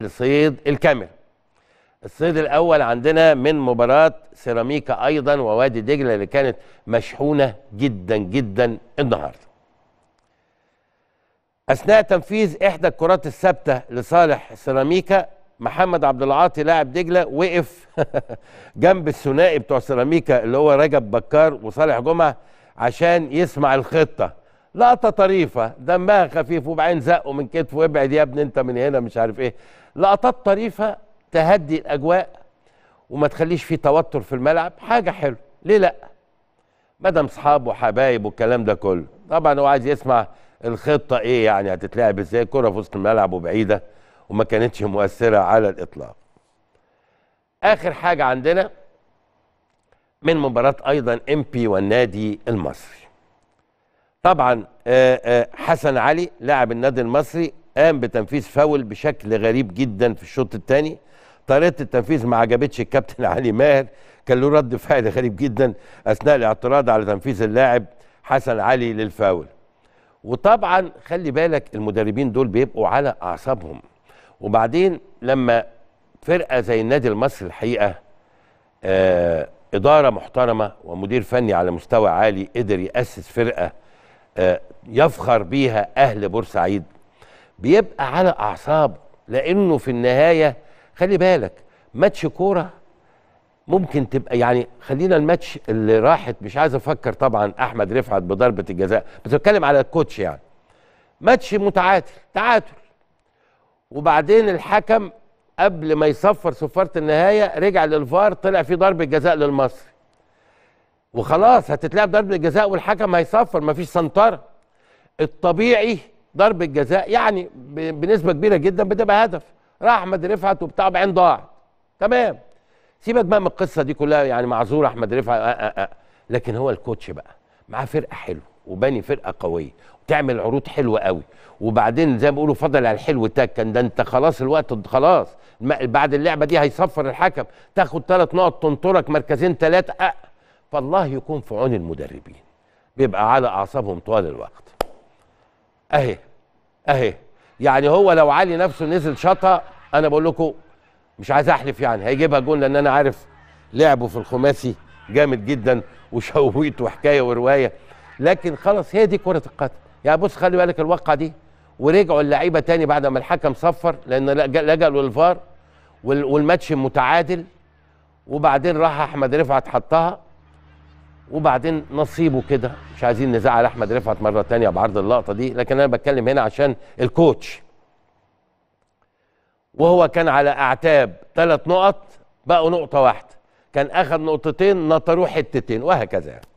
لصيد الكاميرا الصيد الاول عندنا من مباراه سيراميكا ايضا ووادي دجله اللي كانت مشحونه جدا جدا النهارده اثناء تنفيذ احدى الكرات الثابته لصالح سيراميكا محمد عبد العاطي لاعب دجله وقف جنب الثنائي بتوع سيراميكا اللي هو رجب بكار وصالح جمعه عشان يسمع الخطه لقطة طريفة دمها خفيف وبعدين زقه من كتفه وابعد يا ابني انت من هنا مش عارف ايه لقطات طريفة تهدي الأجواء وما تخليش فيه توتر في الملعب حاجة حلوة ليه لأ مدام اصحاب وحبايب والكلام ده كله طبعا هو عايز يسمع الخطة ايه يعني هتتلعب ازاي كرة في وسط الملعب وبعيدة وما كانتش مؤثرة على الإطلاق آخر حاجة عندنا من مباراة أيضا بي والنادي المصري طبعا آه، آه، حسن علي لاعب النادي المصري قام بتنفيذ فاول بشكل غريب جدا في الشوط الثاني طريقه التنفيذ ما عجبتش الكابتن علي ماهر كان له رد فعل غريب جدا اثناء الاعتراض على تنفيذ اللاعب حسن علي للفاول وطبعا خلي بالك المدربين دول بيبقوا على اعصابهم وبعدين لما فرقه زي النادي المصري الحقيقه آه، اداره محترمه ومدير فني على مستوى عالي قدر ياسس فرقه يفخر بيها اهل بورسعيد بيبقى على أعصاب لانه في النهايه خلي بالك ماتش كوره ممكن تبقى يعني خلينا الماتش اللي راحت مش عايز افكر طبعا احمد رفعت بضربه الجزاء بس بتكلم على الكوتش يعني ماتش متعادل تعادل وبعدين الحكم قبل ما يصفر صفاره النهايه رجع للفار طلع في ضربه جزاء للمصري وخلاص هتتلعب ضربه جزاء والحكم هيصفر مفيش سنتره الطبيعي ضربه جزاء يعني بنسبه كبيره جدا بتبقى هدف راح احمد رفعت وبتاع بعين ضاعت تمام سيبك بقى من القصه دي كلها يعني معذور احمد رفعت أه أه أه. لكن هو الكوتش بقى معاه فرقه حلوه وباني فرقه قويه وتعمل عروض حلوه قوي وبعدين زي ما بيقولوا فضل على الحلو تكن ده انت خلاص الوقت خلاص بعد اللعبه دي هيصفر الحكم تاخد ثلاث نقط تنطرك مركزين ثلاثه فالله يكون في عون المدربين بيبقى على اعصابهم طوال الوقت اهي اهي يعني هو لو علي نفسه نزل شطها انا بقول لكم مش عايز احلف يعني هيجيبها جون لان انا عارف لعبه في الخماسي جامد جدا وشويت وحكايه وروايه لكن خلاص هي دي كره القدم يعني بص خلي بالك الواقعه دي ورجعوا اللعيبه تاني بعد ما الحكم صفر لان لجأوا للفار والماتش متعادل وبعدين راح احمد رفعت حطها وبعدين نصيبه كده مش عايزين نزعل احمد رفعت مره تانية بعرض اللقطه دي لكن انا بتكلم هنا عشان الكوتش وهو كان على اعتاب ثلاث نقط بقوا نقطه واحده كان اخذ نقطتين نطروه حتتين وهكذا يعني